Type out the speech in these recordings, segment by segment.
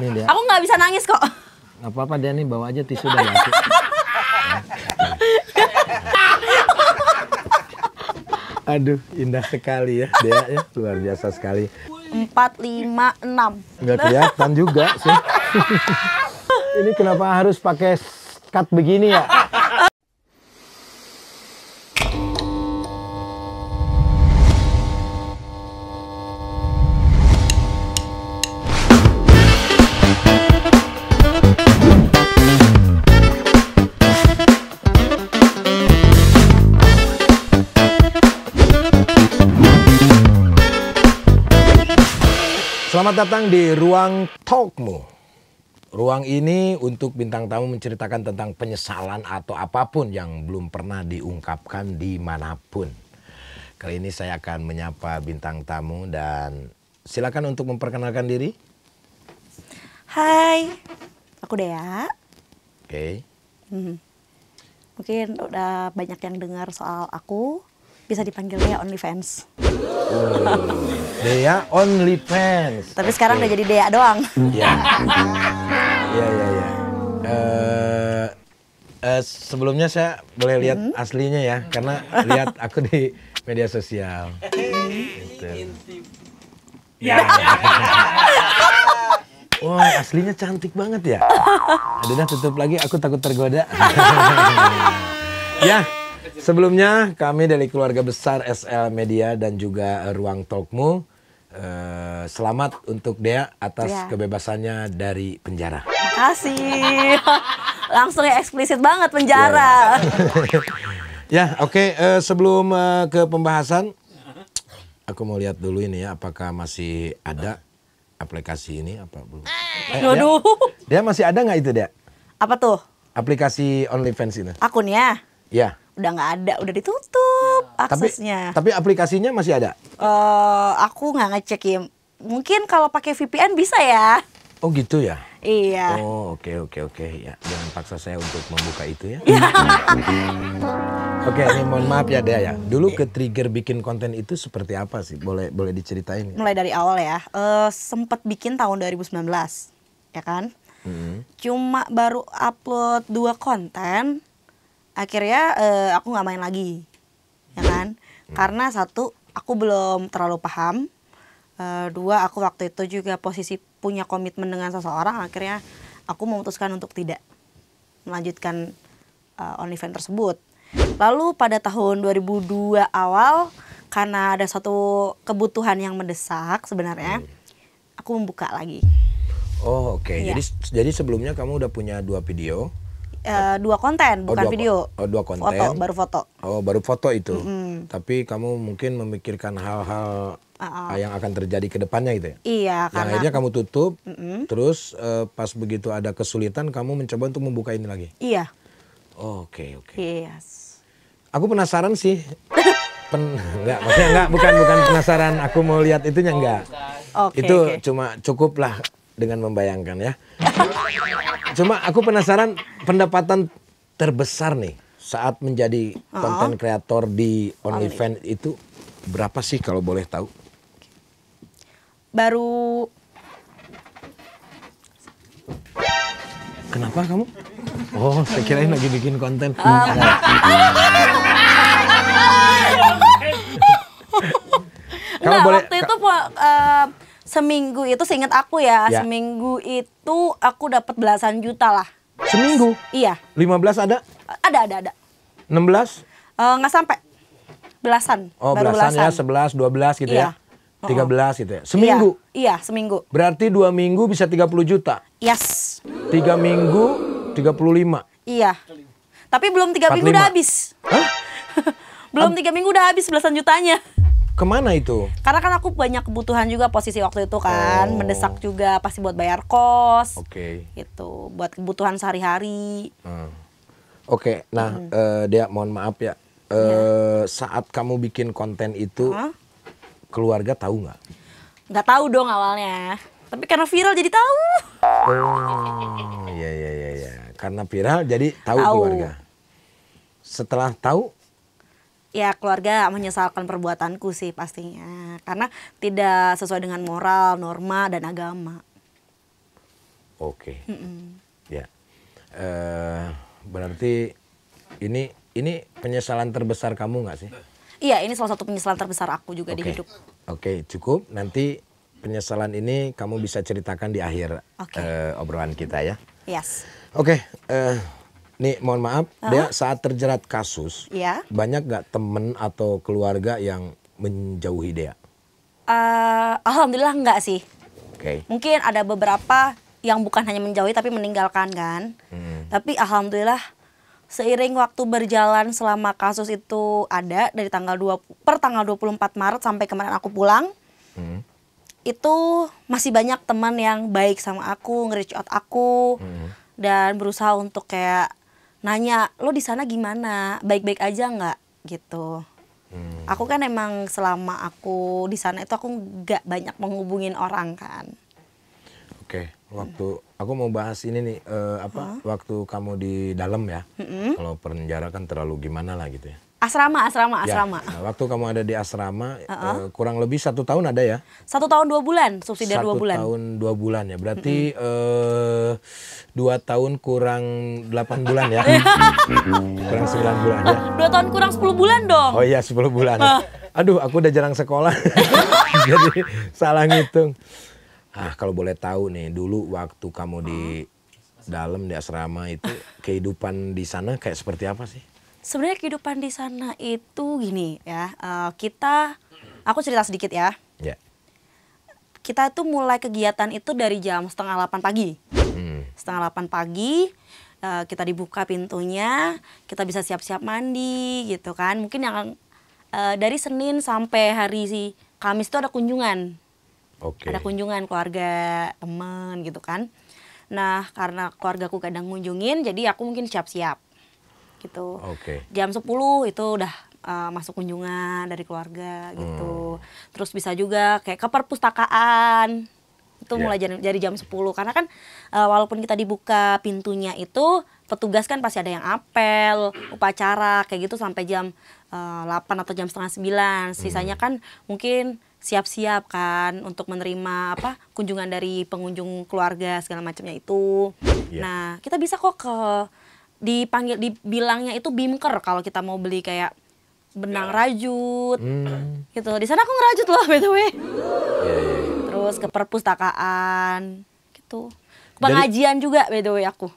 Nih dia. Aku nggak bisa nangis kok. Gak apa-apa dia nih bawa aja tisu dan nasi. Aduh, indah sekali ya Dea ya, luar biasa sekali. Empat lima enam. Nggak kelihatan juga sih. Ini kenapa harus pakai cut begini ya? datang di ruang talkmu. Ruang ini untuk bintang tamu menceritakan tentang penyesalan atau apapun yang belum pernah diungkapkan dimanapun. Kali ini saya akan menyapa bintang tamu dan silakan untuk memperkenalkan diri. Hai, aku Dea. Oke. Okay. Hmm. Mungkin udah banyak yang dengar soal aku bisa dipanggil Dea OnlyFans. Oh, Dea OnlyFans. Tapi sekarang udah jadi Dea doang. Iya. Iya iya iya. sebelumnya saya boleh lihat -hmm. aslinya ya karena lihat aku di media sosial. Gitu. Ya. ya. Wah, wow, aslinya cantik banget ya. Adina tutup lagi, aku takut tergoda. ya, Sebelumnya kami dari keluarga besar SL Media dan juga eh, Ruang Talkmu eh, selamat untuk Dea atas ya. kebebasannya dari penjara. Makasih. Langsung ya eksplisit banget penjara. Ya, ya, ya oke okay. Eh, sebelum ke pembahasan aku mau lihat dulu ini ya apakah masih ada aplikasi ini apa belum? Eh, Aduh. Dia, dia masih ada nggak itu dia? Apa tuh? Aplikasi OnlyFans ini. Akunnya? Ya udah nggak ada, udah ditutup ya. aksesnya. Tapi, tapi aplikasinya masih ada? Uh, aku nggak ngecek ya. Mungkin kalau pakai VPN bisa ya. Oh gitu ya? Iya. Oh oke okay, oke okay, oke okay. ya jangan paksa saya untuk membuka itu ya. ya. oke ini mohon maaf ya Dea ya. Dulu iya. ke trigger bikin konten itu seperti apa sih? Boleh boleh diceritain? Ya? Mulai dari awal ya. Uh, sempet bikin tahun 2019 ya kan. Mm -hmm. Cuma baru upload dua konten akhirnya uh, aku nggak main lagi ya kan hmm. karena satu aku belum terlalu paham uh, dua aku waktu itu juga posisi punya komitmen dengan seseorang akhirnya aku memutuskan untuk tidak melanjutkan uh, eh, event tersebut lalu pada tahun 2002 awal karena ada satu kebutuhan yang mendesak sebenarnya hmm. aku membuka lagi oh oke okay. ya. jadi jadi sebelumnya kamu udah punya dua video Uh, dua konten oh, bukan dua, video oh, dua konten foto baru foto oh baru foto itu mm -hmm. tapi kamu mungkin memikirkan hal-hal uh -uh. yang akan terjadi ke depannya gitu ya iya yang karena akhirnya kamu tutup mm -hmm. terus uh, pas begitu ada kesulitan kamu mencoba untuk membuka ini lagi iya oke oh, oke okay, okay. yes aku penasaran sih Pen enggak maksudnya enggak bukan bukan penasaran aku mau lihat itunya enggak oh, okay, itu okay. cuma cukup lah dengan membayangkan ya. Cuma aku penasaran pendapatan terbesar nih saat menjadi konten kreator di OnlyFans itu berapa sih kalau boleh tahu? Baru Kenapa kamu? Oh, saya kira lagi bikin konten. kalau nah, boleh, waktu itu uh, seminggu itu seingat aku ya, ya, seminggu itu aku dapat belasan juta lah. Seminggu? Iya. 15 ada? Ada, ada, ada. 16? Eh, nggak uh, sampai. Belasan. Oh, baru belasan, ya, belasan gitu ya, 11, 12 gitu iya. ya. 13 belas gitu ya. Seminggu. Iya, iya, seminggu. Berarti dua minggu bisa 30 juta. Yes. Tiga minggu 35. Iya. Tapi belum tiga minggu udah habis. Hah? belum tiga minggu udah habis belasan jutanya. Kemana itu? Karena kan aku banyak kebutuhan juga posisi waktu itu kan, oh. mendesak juga pasti buat bayar kos. Oke. Okay. Itu buat kebutuhan sehari-hari. Hmm. Oke, okay, nah hmm. uh, eh, dia mohon maaf ya. Uh, ya. Saat kamu bikin konten itu, huh? keluarga tahu nggak? Nggak tahu dong awalnya. Tapi karena viral jadi tahu. Oh, iya iya iya. Ya. Karena viral jadi tahu, tahu keluarga. Setelah tahu, ya keluarga menyesalkan perbuatanku sih pastinya karena tidak sesuai dengan moral norma dan agama oke okay. mm -mm. ya uh, berarti ini ini penyesalan terbesar kamu nggak sih iya ini salah satu penyesalan terbesar aku juga okay. di hidup oke okay, cukup nanti penyesalan ini kamu bisa ceritakan di akhir okay. uh, eh, obrolan kita ya yes oke okay, uh, eh, nih mohon maaf, uh -huh. dia saat terjerat kasus, yeah. banyak gak temen atau keluarga yang menjauhi dia? Uh, Alhamdulillah enggak sih. Okay. Mungkin ada beberapa yang bukan hanya menjauhi tapi meninggalkan kan. Hmm. Tapi Alhamdulillah seiring waktu berjalan selama kasus itu ada dari tanggal 2 per tanggal 24 Maret sampai kemarin aku pulang. Hmm. Itu masih banyak teman yang baik sama aku, nge-reach out aku. Hmm dan berusaha untuk kayak nanya lo di sana gimana baik-baik aja nggak gitu hmm. aku kan emang selama aku di sana itu aku nggak banyak menghubungin orang kan oke okay. waktu hmm. aku mau bahas ini nih uh, apa huh? waktu kamu di dalam ya hmm kalau penjara kan terlalu gimana lah gitu ya Asrama, asrama, asrama. Ya, nah, waktu kamu ada di asrama, uh -uh. Uh, kurang lebih satu tahun ada ya? Satu tahun dua bulan, subsidi dua bulan. Satu tahun dua bulan ya, berarti mm -hmm. uh, dua tahun kurang delapan bulan ya? kurang sembilan bulan ya? Dua tahun kurang sepuluh bulan dong. Oh iya, sepuluh bulan. Uh. Aduh, aku udah jarang sekolah, jadi salah ngitung. Ah, kalau boleh tahu nih, dulu waktu kamu di dalam di asrama itu kehidupan di sana kayak seperti apa sih? sebenarnya kehidupan di sana itu gini ya uh, kita aku cerita sedikit ya yeah. kita itu mulai kegiatan itu dari jam setengah delapan pagi hmm. setengah delapan pagi uh, kita dibuka pintunya kita bisa siap-siap mandi gitu kan mungkin yang uh, dari Senin sampai hari si Kamis itu ada kunjungan okay. ada kunjungan keluarga teman gitu kan nah karena keluargaku kadang ngunjungin jadi aku mungkin siap-siap gitu. Oke. Okay. Jam 10 itu udah uh, masuk kunjungan dari keluarga gitu. Hmm. Terus bisa juga kayak ke perpustakaan. Itu yeah. mulai dari jam 10 karena kan uh, walaupun kita dibuka pintunya itu petugas kan pasti ada yang apel, upacara kayak gitu sampai jam uh, eh, 8 atau jam setengah 9. Hmm. Sisanya hmm. kan mungkin siap-siap kan untuk menerima apa kunjungan dari pengunjung keluarga segala macamnya itu. Yeah. Nah, kita bisa kok ke dipanggil dibilangnya itu bimker kalau kita mau beli kayak benang ya. rajut hmm. gitu di sana aku ngerajut loh by the way yeah, yeah. Iya. terus ke perpustakaan gitu pengajian Dari... juga by the way aku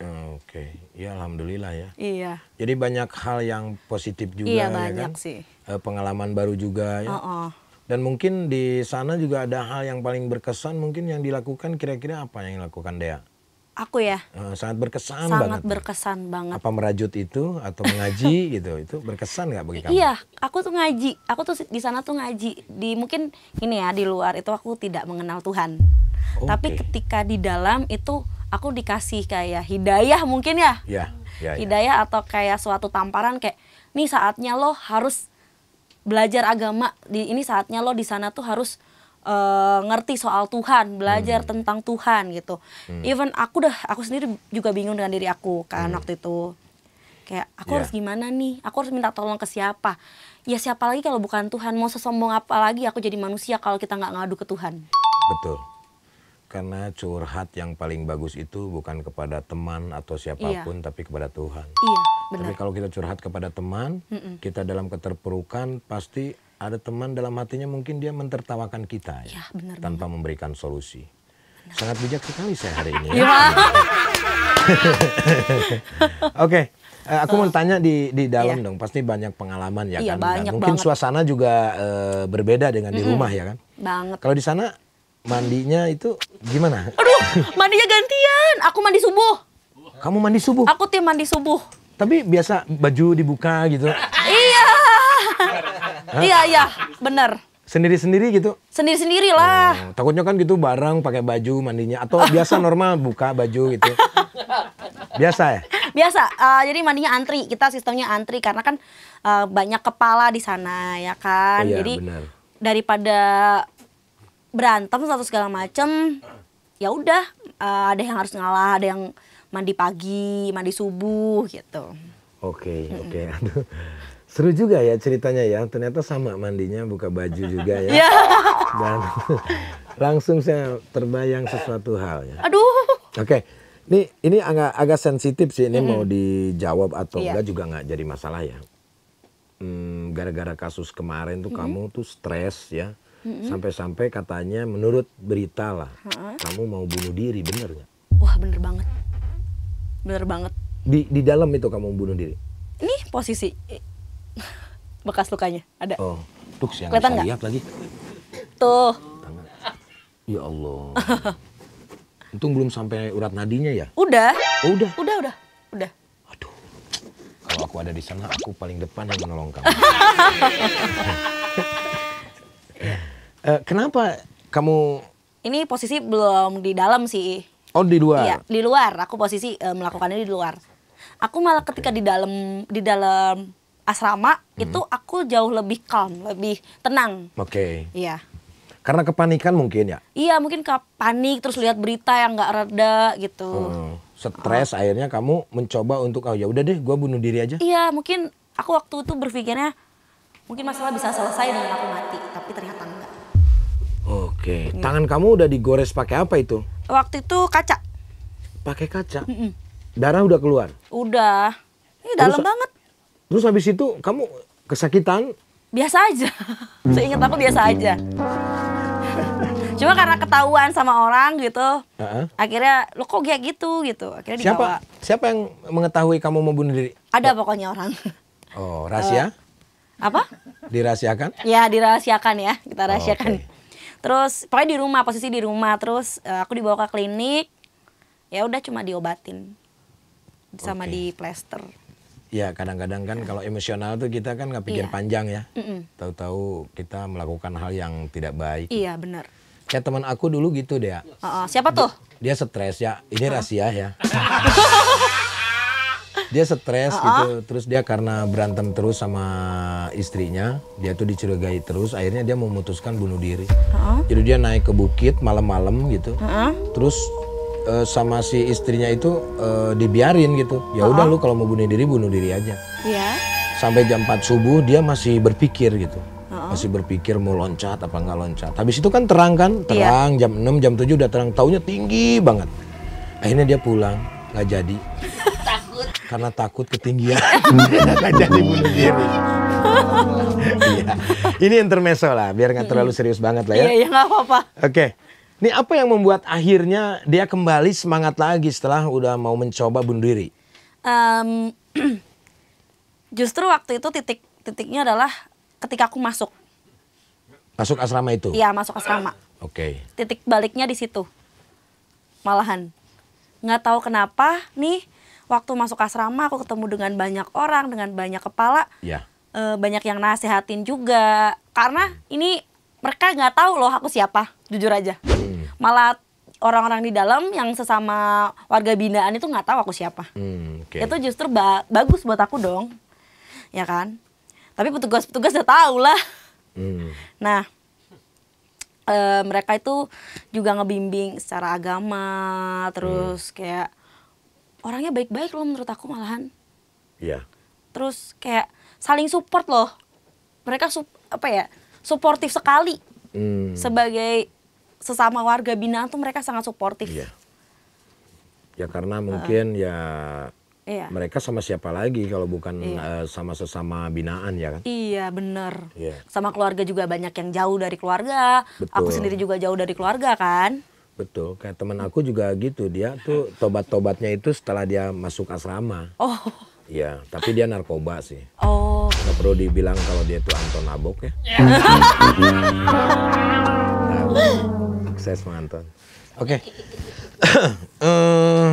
hmm, oke okay. ya alhamdulillah ya iya jadi banyak hal yang positif juga iya, ya kan? banyak kan sih. E, pengalaman baru juga ya oh, oh. dan mungkin di sana juga ada hal yang paling berkesan mungkin yang dilakukan kira-kira apa yang dilakukan Dea aku ya eh, sangat berkesan sangat banget ya. berkesan banget apa merajut itu atau mengaji gitu itu berkesan nggak bagi kamu iya aku tuh ngaji aku tuh di sana tuh ngaji di mungkin ini ya di luar itu aku tidak mengenal Tuhan okay. tapi ketika di dalam itu aku dikasih kayak hidayah mungkin ya, ya, ya, ya. hidayah atau kayak suatu tamparan kayak nih saatnya lo harus belajar agama di ini saatnya lo di sana tuh harus uh, ngerti soal Tuhan, belajar hmm. tentang Tuhan gitu. Hmm. Even aku udah aku sendiri juga bingung dengan diri aku kan hmm. waktu itu. Kayak aku yeah. harus gimana nih? Aku harus minta tolong ke siapa? Ya siapa lagi kalau bukan Tuhan? Mau sesombong apa lagi aku jadi manusia kalau kita nggak ngadu ke Tuhan? Betul. Karena curhat yang paling bagus itu bukan kepada teman atau siapapun, iya. tapi kepada Tuhan. Iya, benar. Tapi kalau kita curhat kepada teman, mm -mm. kita dalam keterpurukan pasti ada teman dalam hatinya mungkin dia mentertawakan kita ya, ya benar, tanpa banget. memberikan solusi. Benar. Sangat bijak sekali saya hari ini. Ya. Iya. Oke, okay. uh, eh, aku mau eh. tanya di di dalam iya. dong. Pasti banyak pengalaman ya iya, kan. Banyak mungkin banget. suasana juga uh, berbeda dengan mm -hmm. di rumah ya kan. Banget. Kalau di sana mandinya itu gimana? Aduh, mandinya gantian. Aku mandi subuh. Kamu mandi subuh? Aku tim mandi subuh. Tapi biasa baju dibuka gitu. iya. Iya iya, benar. Sendiri-sendiri gitu? Sendiri-sendiri lah. Hmm, takutnya kan gitu bareng pakai baju mandinya atau biasa normal buka baju gitu. Biasa ya? Biasa. Uh, jadi mandinya antri. Kita sistemnya antri karena kan uh, banyak kepala di sana ya kan. Iya, jadi bener. daripada berantem satu segala macem ya udah uh, ada yang harus ngalah ada yang mandi pagi mandi subuh gitu oke okay, oke okay. Seru juga ya ceritanya ya. Ternyata sama mandinya buka baju juga ya. Iya. Dan langsung saya terbayang sesuatu hal ya. Aduh. Oke. Okay. Ini ini agak agak sensitif sih ini mm mau dijawab atau yeah. enggak juga nggak jadi masalah ya. gara hmm, gara-gara kasus kemarin tuh mm kamu tuh stres ya. Mm -hmm. Sampai-sampai katanya menurut berita lah mm kamu mau bunuh diri bener nggak? Wah bener banget. Bener banget. Di di dalam itu kamu bunuh diri. Ini posisi bekas lukanya ada oh tuh siang kelihatan nggak lagi tuh ya Allah untung belum sampai urat nadinya ya udah oh, udah udah udah udah aduh kalau aku ada di sana aku paling depan yang menolong kamu uh, eh, kenapa kamu ini posisi belum di dalam sih oh di luar iya, di luar aku posisi uh, melakukannya di luar aku malah ketika di dalam di dalam asrama hmm. itu aku jauh lebih calm, lebih tenang. Oke. Okay. Iya. Karena kepanikan mungkin ya? Iya mungkin ke terus lihat berita yang nggak reda gitu. Hmm. Stres oh. akhirnya kamu mencoba untuk oh ya udah deh gue bunuh diri aja. Iya mungkin aku waktu itu berpikirnya mungkin masalah bisa selesai dengan aku mati tapi ternyata enggak. Oke. Tangan kamu udah digores pakai apa itu? Waktu itu kaca. Pakai kaca. Mm -mm. Darah udah keluar. Udah. Ini dalam banget. Terus habis itu kamu kesakitan? Biasa aja. Seingat aku biasa aja. Cuma karena ketahuan sama orang gitu, uh-huh. akhirnya lu kok kayak gitu gitu. Akhirnya dibawa. Siapa siapa yang mengetahui kamu mau bunuh diri? Ada oh. pokoknya orang. Oh, rahasia? Uh, apa? Dirahasiakan? Ya, dirahasiakan ya. Kita rahasiakan. Oh, okay. Terus pokoknya di rumah, posisi di rumah. Terus uh, aku dibawa ke klinik. Ya udah cuma diobatin sama okay. di plester. Ya kadang-kadang kan ya. kalau emosional tuh kita kan nggak pikir iya. panjang ya. Mm -mm. Tahu-tahu kita melakukan hal yang tidak baik. Iya benar. Kayak teman aku dulu gitu deh. Uh -uh. Siapa tuh? Dia, dia stres ya. Ini uh. rahasia ya. dia stres uh -uh. gitu. Terus dia karena berantem terus sama istrinya, dia tuh dicurigai terus. Akhirnya dia memutuskan bunuh diri. Uh -uh. Jadi dia naik ke bukit malam-malam gitu. Uh -uh. Terus uh, sama si istrinya itu uh, dibiarin gitu. Ya udah ah. lu kalau mau bunuh diri bunuh diri aja. Iya. Sampai jam 4 subuh dia masih berpikir gitu. Uh Masih berpikir mau loncat apa nggak loncat. Habis itu kan terang kan? Iya. Terang yeah. jam 6 jam 7 udah terang. Taunya tinggi banget. Akhirnya dia pulang nggak jadi. takut. Karena takut ketinggian. nggak jadi bunuh diri. Iya. Ini intermeso lah, biar nggak terlalu serius banget lah ya. Iya, iya nggak apa-apa. Oke. Ini apa yang membuat akhirnya dia kembali semangat lagi setelah udah mau mencoba bunuh diri? Um, justru waktu itu titik titiknya adalah ketika aku masuk. Masuk asrama itu? Iya masuk asrama. Oke. Okay. Titik baliknya di situ, malahan. Nggak tahu kenapa nih waktu masuk asrama aku ketemu dengan banyak orang, dengan banyak kepala. Iya. Uh, banyak yang nasehatin juga, karena ini mereka nggak tahu loh aku siapa, jujur aja. Hmm malah orang-orang di dalam yang sesama warga binaan itu nggak tahu aku siapa. Hmm, okay. Itu justru ba bagus buat aku dong, ya kan? Tapi petugas-petugas udah tahu lah. Hmm. Nah, e, mereka itu juga ngebimbing secara agama, terus hmm. kayak orangnya baik-baik loh menurut aku malahan. Iya. Yeah. Terus kayak saling support loh. Mereka sup apa ya? Suportif sekali. Hmm. Sebagai sesama warga binaan tuh mereka sangat suportif. Iya. Ya karena mungkin uh, ya iya. mereka sama siapa lagi kalau bukan iya. uh, sama sesama binaan ya kan? Iya benar. Iya. Sama keluarga juga banyak yang jauh dari keluarga. Betul. Aku sendiri juga jauh dari keluarga kan. Betul, kayak teman aku juga gitu. Dia tuh tobat-tobatnya itu setelah dia masuk asrama. Oh. Iya, tapi dia narkoba sih. Oh. Gak perlu dibilang kalau dia tuh Anton Abok ya. Yeah. Saya mantan Oke. Eh,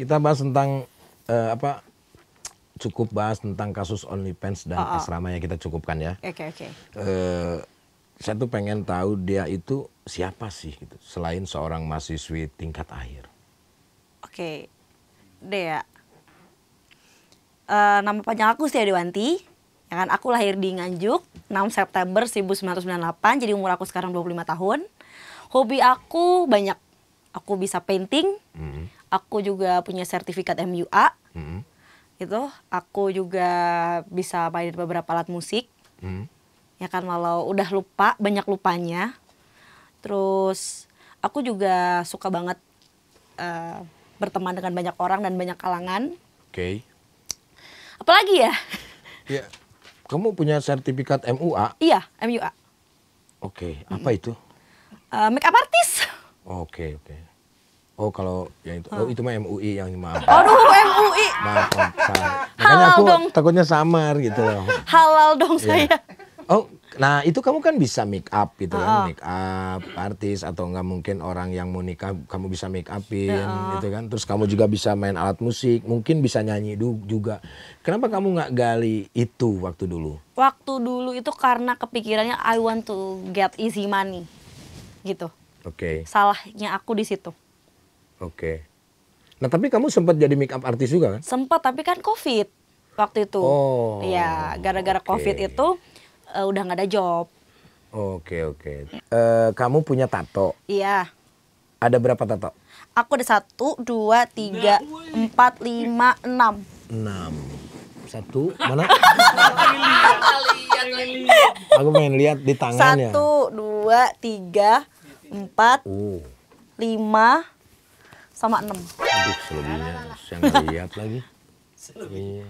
kita bahas tentang uh, apa? Cukup bahas tentang kasus OnlyFans dan oh, oh. asrama yang kita cukupkan ya. Oke okay, oke. Okay. Uh, eh, saya tuh pengen tahu dia itu siapa sih gitu selain seorang mahasiswi tingkat akhir. Oke, okay. Dea. Uh, nama panjang aku sih Dewanti. Ya kan, aku lahir di Nganjuk 6 September 1998, jadi umur aku sekarang 25 tahun hobi aku banyak aku bisa painting mm. aku juga punya sertifikat MUA mm. Mm-hmm. itu aku juga bisa main beberapa alat musik mm. ya kan walau udah lupa banyak lupanya terus aku juga suka banget uh, berteman dengan banyak orang dan banyak kalangan oke okay. apalagi ya ya kamu punya sertifikat MUA iya MUA oke okay. apa mm -hmm. itu uh, make up artis. Oke, okay, oke. Okay. Oh kalau yang itu, oh, hmm. itu mah MUI yang maaf. Aduh MUI. Maaf, maaf. Halal aku dong. takutnya samar gitu loh. Halal dong yeah. saya. Oh, nah itu kamu kan bisa make up gitu oh. kan, make up artis atau enggak mungkin orang yang mau nikah kamu bisa make upin oh. gitu kan. Terus kamu juga bisa main alat musik, mungkin bisa nyanyi juga. Kenapa kamu nggak gali itu waktu dulu? Waktu dulu itu karena kepikirannya I want to get easy money gitu. Oke. Okay. Salahnya aku di situ. Oke. Okay. Nah tapi kamu sempat jadi make up artis juga kan? Sempat tapi kan covid waktu itu. Oh. Ya gara-gara okay. covid itu uh, udah nggak ada job. Oke okay, oke. Okay. Uh, eh, kamu punya tato? Iya. Ada berapa tato? Aku ada satu, dua, tiga, empat, lima, enam. Enam. Satu, mana? Aku pengen lihat di tangannya Satu, dua, tiga, empat, uh. lima, sama enam. Aduh, selebihnya saya nggak lihat lagi. Iya.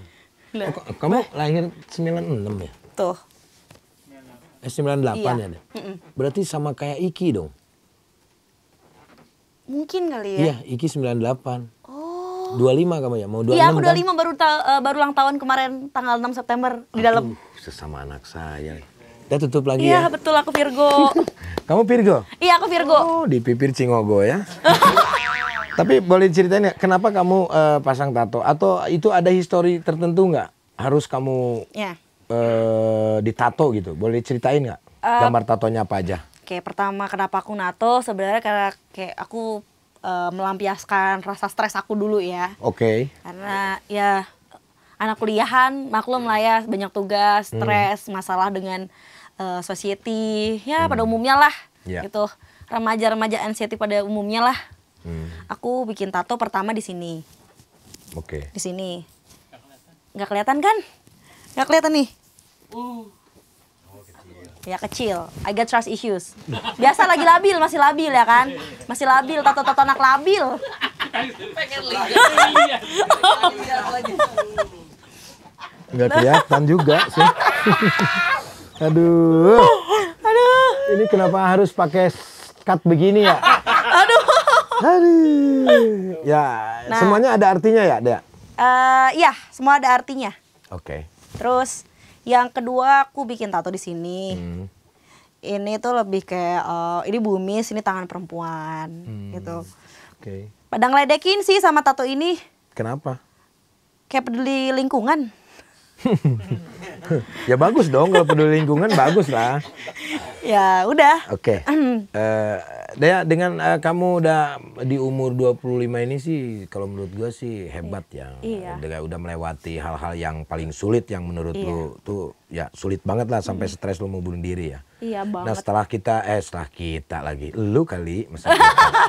Oh, kamu lahir sembilan enam ya? Tuh. Eh, 98 iya. ya? Deh. Berarti sama kayak Iki dong? Mungkin kali ya? Iya, Iki delapan dua lima kamu ya? Mau 26 Iya, aku 25 kan? baru ta eh, baru ulang tahun kemarin tanggal enam September di dalam. Sesama anak saya. Kita tutup lagi iya, ya. Iya, betul aku Virgo. kamu Virgo? Iya, aku Virgo. Oh, di pipir cingogo ya. Tapi boleh ceritain ya, kenapa kamu uh, pasang tato? Atau itu ada histori tertentu nggak? Harus kamu ya. uh, ditato gitu? Boleh ceritain nggak? Uh, Gambar tatonya apa aja? kayak pertama kenapa aku nato? Sebenarnya karena kayak aku uh, melampiaskan rasa stres aku dulu ya. Oke. Okay. Karena ya anak kuliahan maklum lah ya banyak tugas, hmm. stres, hmm. masalah dengan uh, society ya hmm. pada umumnya lah yeah. gitu. Remaja-remaja anxiety pada umumnya lah. Hmm. Aku bikin tato pertama di sini. Oke. Okay. Di sini. Gak kelihatan. kan? Gak kelihatan nih. Uh ya kecil I got trust issues biasa lagi labil masih labil ya kan masih labil tato tato anak labil Gak kelihatan juga sih aduh aduh ini kenapa harus pakai cut begini ya aduh aduh ya nah, semuanya ada artinya ya Dea? Uh, iya semua ada artinya oke okay. terus yang kedua aku bikin tato di sini. Hmm. Ini tuh lebih kayak uh, ini bumi, sini tangan perempuan hmm. gitu. Oke. Okay. Padang ledekin sih sama tato ini. Kenapa? Kayak peduli lingkungan. ya bagus dong kalau peduli lingkungan bagus lah. ya udah. Oke. Okay. uh, eh, Dea, dengan uh, kamu udah di umur 25 ini sih kalau menurut gue sih hebat ya. Iya. Udah, udah melewati hal-hal yang paling sulit yang menurut iya. lu tuh ya sulit banget lah sampai mm. stres lu mau bunuh diri ya. Iya nah, banget. Nah setelah kita, eh setelah kita lagi, lu kali misalnya.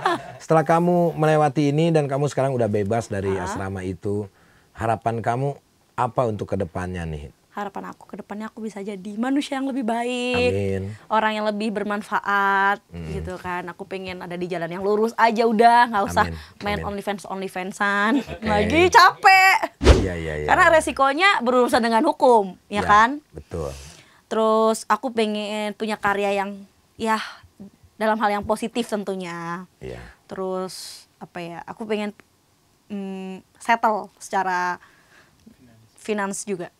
setelah kamu melewati ini dan kamu sekarang udah bebas dari ha? asrama itu, harapan kamu apa untuk kedepannya nih? harapan aku ke depannya aku bisa jadi manusia yang lebih baik, Amin. orang yang lebih bermanfaat hmm. gitu kan. Aku pengen ada di jalan yang lurus aja udah, nggak usah Amin. main Amin. OnlyFans OnlyFansan okay. lagi capek. Iya, iya, iya. Karena resikonya berurusan dengan hukum, ya, ya kan? Betul. Terus aku pengen punya karya yang ya dalam hal yang positif tentunya. Terus apa ya? Aku pengen mm, settle secara finance juga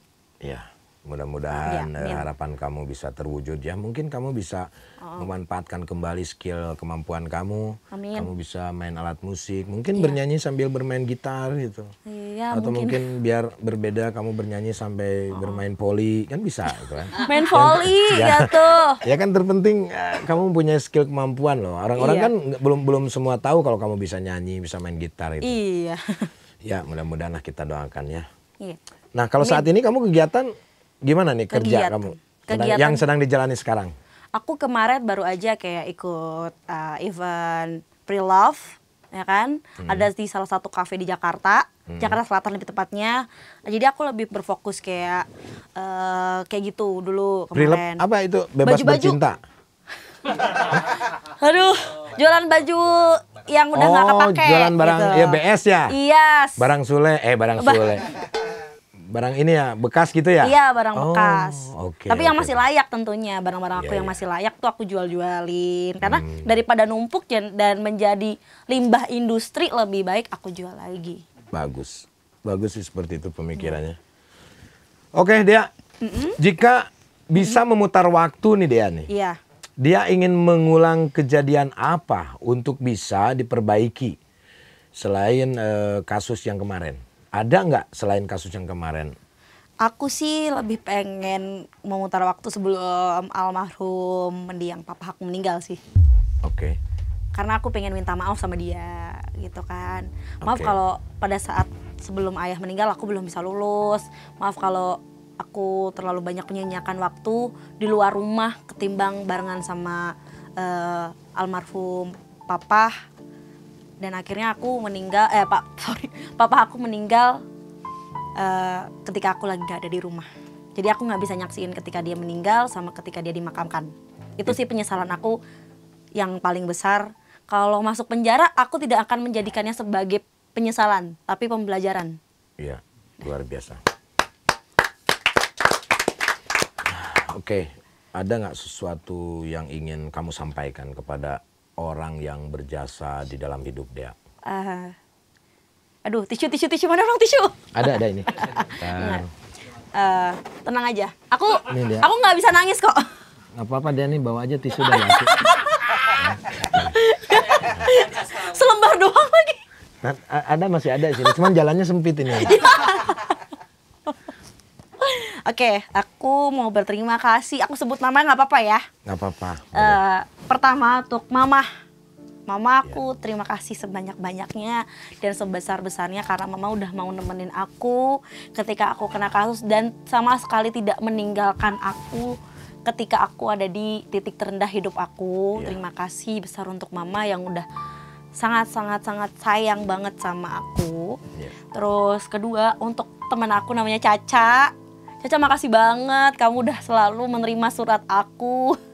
Ya, mudah-mudahan ya, ya. harapan kamu bisa terwujud ya. Mungkin kamu bisa oh. memanfaatkan kembali skill kemampuan kamu. Amin. Kamu bisa main alat musik, mungkin ya. bernyanyi sambil bermain gitar gitu. Iya, Atau mungkin. mungkin biar berbeda kamu bernyanyi sampai oh. bermain poli kan bisa gitu kan. main poli ya, ya tuh. Ya kan terpenting eh, kamu punya skill kemampuan loh. Orang-orang iya. kan belum belum semua tahu kalau kamu bisa nyanyi, bisa main gitar itu. Iya. ya, mudah-mudahan kita doakan ya. Iya. Nah, kalau saat ini kamu kegiatan gimana nih kerja kegiatan. kamu? Kegiatan yang sedang dijalani sekarang. Aku kemarin baru aja kayak ikut uh, event pre-love ya kan? Hmm. Ada di salah satu kafe di Jakarta, hmm. Jakarta Selatan lebih tepatnya. Jadi aku lebih berfokus kayak uh, kayak gitu dulu kemarin. love apa itu bebas baju -baju. Aduh, jualan baju yang udah nggak gak oh, kepake. jualan barang gitu. ya BS ya? Iya. Yes. Barang Sule, eh barang Sule. Barang ini ya bekas gitu ya? Iya, barang oh, bekas. Okay, Tapi yang masih layak tentunya, barang-barang aku yeah, yang yeah. masih layak tuh aku jual-jualin. Karena hmm. daripada numpuk ya dan menjadi limbah industri lebih baik aku jual lagi. Bagus. Bagus sih seperti itu pemikirannya. Hmm. Oke, okay, dia, Mm -hmm. Jika bisa mm -hmm. memutar waktu nih dia nih. Iya. Yeah. Dia ingin mengulang kejadian apa untuk bisa diperbaiki selain uh, kasus yang kemarin? Ada nggak selain kasus yang kemarin? Aku sih lebih pengen memutar waktu sebelum almarhum mendiang papa aku meninggal sih. Oke. Okay. Karena aku pengen minta maaf sama dia gitu kan. Maaf okay. kalau pada saat sebelum ayah meninggal aku belum bisa lulus. Maaf kalau aku terlalu banyak menyanyiakan waktu di luar rumah ketimbang barengan sama uh, almarhum papa dan akhirnya aku meninggal eh pak sorry papa aku meninggal uh, ketika aku lagi gak ada di rumah jadi aku nggak bisa nyaksiin ketika dia meninggal sama ketika dia dimakamkan itu sih penyesalan aku yang paling besar kalau masuk penjara aku tidak akan menjadikannya sebagai penyesalan tapi pembelajaran iya luar biasa oke okay. ada nggak sesuatu yang ingin kamu sampaikan kepada orang yang berjasa di dalam hidup dia? Uh, aduh, tisu, tisu, tisu. Mana orang tisu? Ada, ada ini. uh, tenang aja. Aku aku nggak bisa nangis kok. Gak apa-apa, dia nih bawa aja tisu dari aku. Selembar doang lagi. Nah, ada masih ada sih, cuman jalannya sempit ini. Oke, okay, aku mau berterima kasih. Aku sebut namanya nggak apa-apa ya? Nggak apa-apa. Uh, Pertama untuk mama, Mama aku yeah. terima kasih sebanyak-banyaknya dan sebesar-besarnya karena mama udah mau nemenin aku ketika aku kena kasus dan sama sekali tidak meninggalkan aku ketika aku ada di titik terendah hidup aku. Yeah. Terima kasih besar untuk mama yang udah sangat-sangat-sangat sayang banget sama aku. Yeah. Terus kedua untuk teman aku namanya Caca. Caca makasih banget kamu udah selalu menerima surat aku.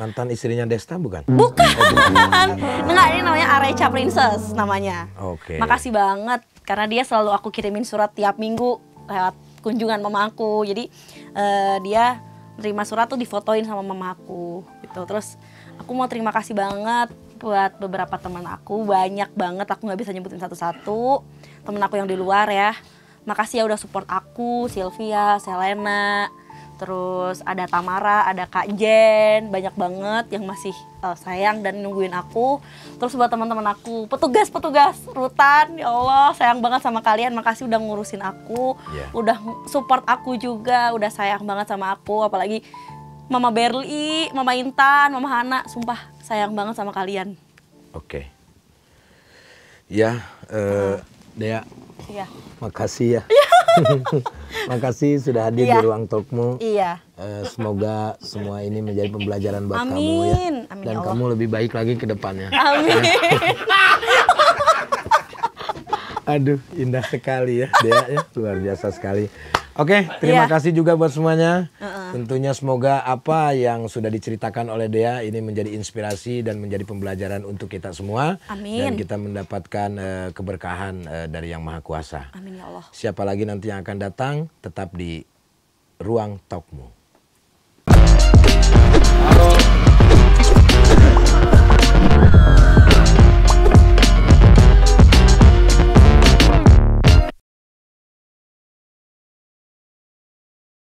Mantan istrinya Desta bukan? Bukan. Oh, Enggak, ini namanya Areca Princess namanya. Oke. Okay. Makasih banget karena dia selalu aku kirimin surat tiap minggu lewat kunjungan mama aku. Jadi uh, dia terima surat tuh difotoin sama mama aku gitu. Terus aku mau terima kasih banget buat beberapa teman aku banyak banget aku nggak bisa nyebutin satu-satu temen aku yang di luar ya makasih ya udah support aku Sylvia Selena terus ada Tamara, ada Kak Jen, banyak banget yang masih uh, sayang dan nungguin aku. Terus buat teman-teman aku, petugas-petugas rutan, ya Allah, sayang banget sama kalian. Makasih udah ngurusin aku, yeah. udah support aku juga, udah sayang banget sama aku, apalagi Mama Berli, Mama Intan, Mama Hana, sumpah sayang banget sama kalian. Oke. Okay. Ya, uh, Dea, Iya. Makasih ya. Iya. Makasih sudah hadir iya. di ruang talkmu. Iya. Uh, semoga semua ini menjadi pembelajaran buat Amin. kamu ya. Amin. Dan ya Allah. kamu lebih baik lagi ke depannya. Amin. Aduh, indah sekali ya, Dea ya, luar biasa sekali. Oke, okay, iya. terima yeah. kasih juga buat semuanya. Uh-uh. Tentunya semoga apa yang sudah diceritakan oleh Dea ini menjadi inspirasi dan menjadi pembelajaran untuk kita semua. Amin. Dan kita mendapatkan uh, keberkahan uh, dari Yang Maha Kuasa. Amin ya Allah. Siapa lagi nanti yang akan datang, tetap di ruang tokmu.